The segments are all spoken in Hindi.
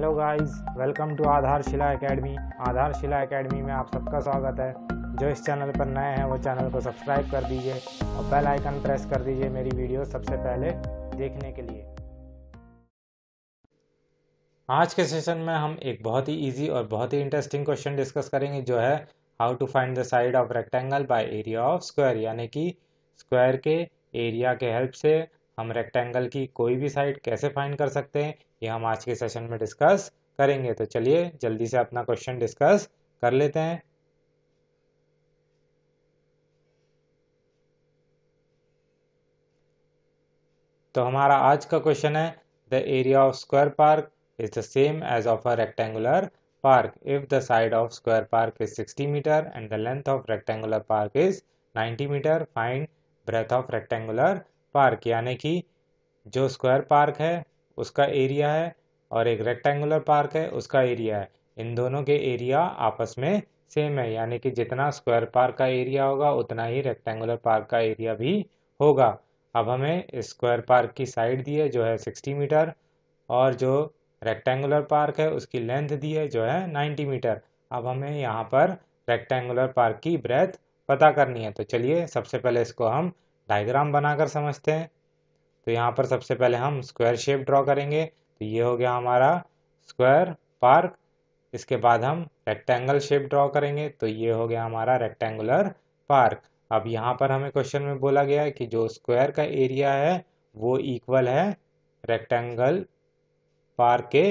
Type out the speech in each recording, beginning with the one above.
hello guys welcome to Aadharshila Academy Aadharshila Academy में आप सबका स्वागत है जो इस चैनल पर नए हैं वो चैनल को सब्सक्राइब कर दीजिए और बेल आइकन प्रेस कर दीजिए मेरी वीडियो सबसे पहले देखने के लिए आज के सेशन में हम एक बहुत ही इजी और बहुत ही इंटरेस्टिंग क्वेश्चन डिस्कस करेंगे जो है how to find the side of rectangle by area of square यानी कि स्क्वायर के एरिया के हेल्प से हम रेक्टेंगल की कोई भी साइड कैसे फाइंड कर सकते हैं ये हम आज के सेशन में डिस्कस करेंगे तो चलिए जल्दी से अपना क्वेश्चन डिस्कस कर लेते हैं तो हमारा आज का क्वेश्चन है the area of square park is the same as of a rectangular park if the side of square park is 60 metre and the length of rectangular park is 90 metre find breadth of rectangular park यानी कि जो स्क्वायर पार्क है उसका एरिया है और एक रेक्टेंगुलर पार्क है उसका एरिया है इन दोनों के एरिया आपस में सेम है यानी कि जितना स्क्वायर पार्क का एरिया होगा उतना ही रेक्टेंगुलर पार्क का एरिया भी होगा अब हमें स्क्वायर पार्क की साइड दी है जो है सिक्सटी मीटर और जो रेक्टेंगुलर पार्क है उसकी लेंथ दी है जो है नाइन्टी मीटर अब हमें यहाँ पर रेक्टेंगुलर पार्क की ब्रेथ पता करनी है तो चलिए सबसे पहले इसको हम डायग्राम बनाकर समझते हैं तो यहाँ पर सबसे पहले हम स्क्वायर शेप ड्रॉ करेंगे तो ये हो गया हमारा स्क्वायर पार्क इसके बाद हम रेक्टेंगल शेप ड्रॉ करेंगे तो ये हो गया हमारा रेक्टेंगुलर पार्क अब यहाँ पर हमें क्वेश्चन में बोला गया है कि जो स्क्वायर का एरिया है वो इक्वल है रेक्टेंगल पार्क के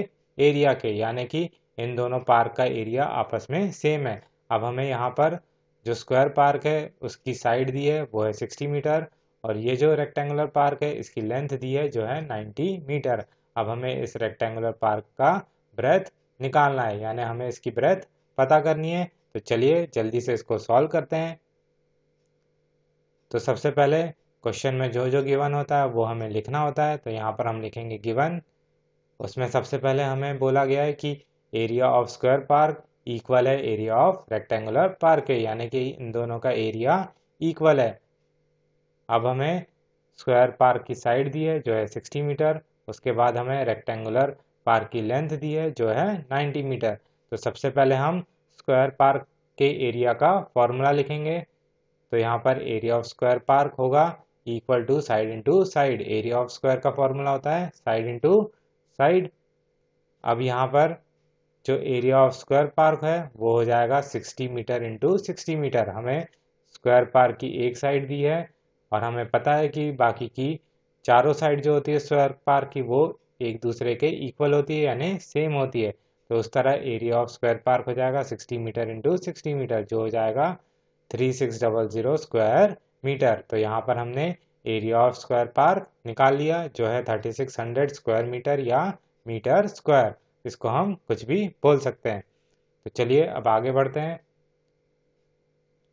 एरिया के यानी कि इन दोनों पार्क का एरिया आपस में सेम है अब हमें यहाँ पर जो स्क्वायर पार्क है उसकी साइड दी है वो है सिक्सटी मीटर और ये जो रेक्टेंगुलर पार्क है इसकी लेंथ दी है जो है नाइन्टी मीटर अब हमें इस रेक्टेंगुलर पार्क का ब्रेथ निकालना है यानी हमें इसकी ब्रेथ पता करनी है तो चलिए जल्दी से इसको सॉल्व करते हैं तो सबसे पहले क्वेश्चन में जो जो गिवन होता है वो हमें लिखना होता है तो यहाँ पर हम लिखेंगे गिवन उसमें सबसे पहले हमें बोला गया है कि area of square park equal है एरिया ऑफ रेक्टेंगुलर पार्क यानी कि इन दोनों का एरिया इक्वल है अब हमें स्क्वायर पार्क की साइड दी है जो है 60 मीटर उसके बाद हमें रेक्टेंगुलर पार्क की लेंथ दी है जो है 90 मीटर तो सबसे पहले हम स्क्वायर पार्क के एरिया का फॉर्मूला लिखेंगे तो यहाँ पर एरिया ऑफ स्क्वायर पार्क होगा equal to side into side area of square का फॉर्मूला होता है साइड इंटू साइड अब यहाँ पर जो एरिया ऑफ स्क्वायर पार्क है वो हो जाएगा 60 मीटर इंटू सिक्सटी मीटर हमें स्क्वायर पार्क की एक साइड दी है और हमें पता है कि बाकी की चारों साइड जो होती है स्क्वायर पार्क की वो एक दूसरे के इक्वल होती है यानी सेम होती है तो उस तरह एरिया ऑफ स्क्वायर पार्क हो जाएगा 60 मीटर इंटू सिक्सटी मीटर जो हो जाएगा three six double zero square metre तो यहाँ पर हमने एरिया ऑफ स्क्वायर पार्क निकाल लिया जो है thirty six hundred square metre या मीटर स्क्वायर इसको हम कुछ भी बोल सकते हैं तो चलिए अब आगे बढ़ते हैं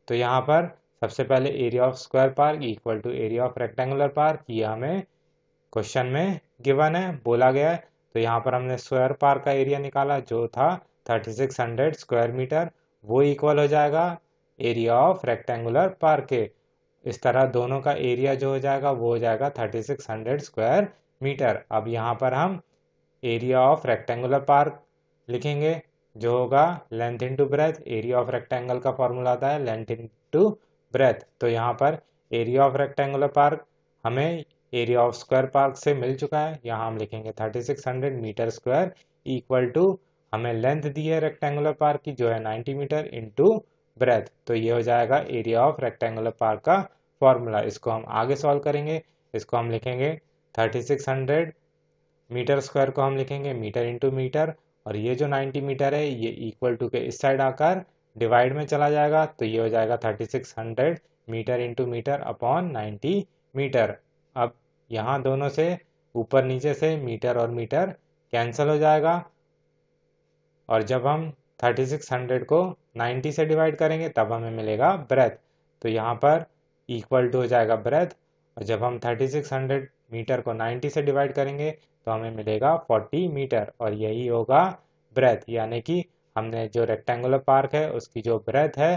तो यहाँ पर सबसे पहले area of square park equal to area of rectangular park ये हमें क्वेश्चन में गिवन है बोला गया है तो यहाँ पर हमने स्क्वायर पार्क का एरिया निकाला जो था 3600 स्क्वायर मीटर वो इक्वल हो जाएगा एरिया ऑफ रेक्टेंगुलर पार्क के इस तरह दोनों का एरिया जो हो जाएगा वो हो जाएगा 3600 स्क्वायर मीटर अब यहाँ पर हम एरिया ऑफ रेक्टेंगुलर पार्क लिखेंगे जो होगा length into breadth area of rectangle का फॉर्मूला आता है लेंथ इन टू ब्रेथ तो यहाँ पर एरिया ऑफ रेक्टेंगुलर पार्क हमें एरिया ऑफ स्क्वायर पार्क से मिल चुका है यहाँ हम लिखेंगे 3600 मीटर स्क्वायर इक्वल टू हमें लेंथ दी है रेक्टेंगुलर पार्क की जो है 90 मीटर इनटू ब्रेथ तो ये हो जाएगा एरिया ऑफ रेक्टेंगुलर पार्क का फॉर्मूला इसको हम आगे सॉल्व करेंगे इसको हम लिखेंगे हंड्रेड मीटर स्क्वायर को हम लिखेंगे मीटर इंटू मीटर और ये जो 90 मीटर है ये इक्वल टू के इस साइड आकर डिवाइड में चला जाएगा तो ये हो जाएगा 3600 metre into metre upon 90 metre अब यहाँ दोनों से ऊपर नीचे से मीटर और मीटर कैंसिल हो जाएगा और जब हम 3600 को 90 से डिवाइड करेंगे तब हमें मिलेगा ब्रेथ तो यहाँ पर इक्वल टू हो जाएगा ब्रेथ और जब हम 3600 मीटर को 90 से डिवाइड करेंगे तो हमें मिलेगा 40 मीटर और यही होगा ब्रेथ यानी कि हमने जो रेक्टेंगुलर पार्क है उसकी जो ब्रेथ है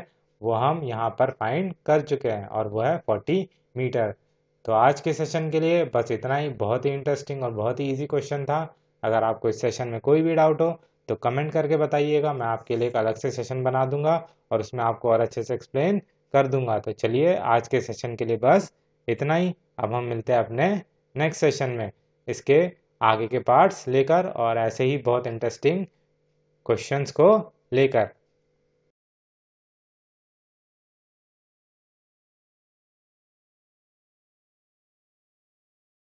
वो हम यहाँ पर फाइंड कर चुके हैं और वो है 40 मीटर तो आज के सेशन के लिए बस इतना ही बहुत ही इंटरेस्टिंग और बहुत ही ईजी क्वेश्चन था अगर आपको इस सेशन में कोई भी डाउट हो तो कमेंट करके बताइएगा मैं आपके लिए एक अलग से सेशन बना दूंगा और उसमें आपको और अच्छे से एक्सप्लेन कर दूंगा तो चलिए आज के सेशन के लिए बस इतना ही अब हम मिलते हैं अपने नेक्स्ट सेशन में इसके आगे के पार्ट्स लेकर और ऐसे ही बहुत इंटरेस्टिंग क्वेश्चंस को लेकर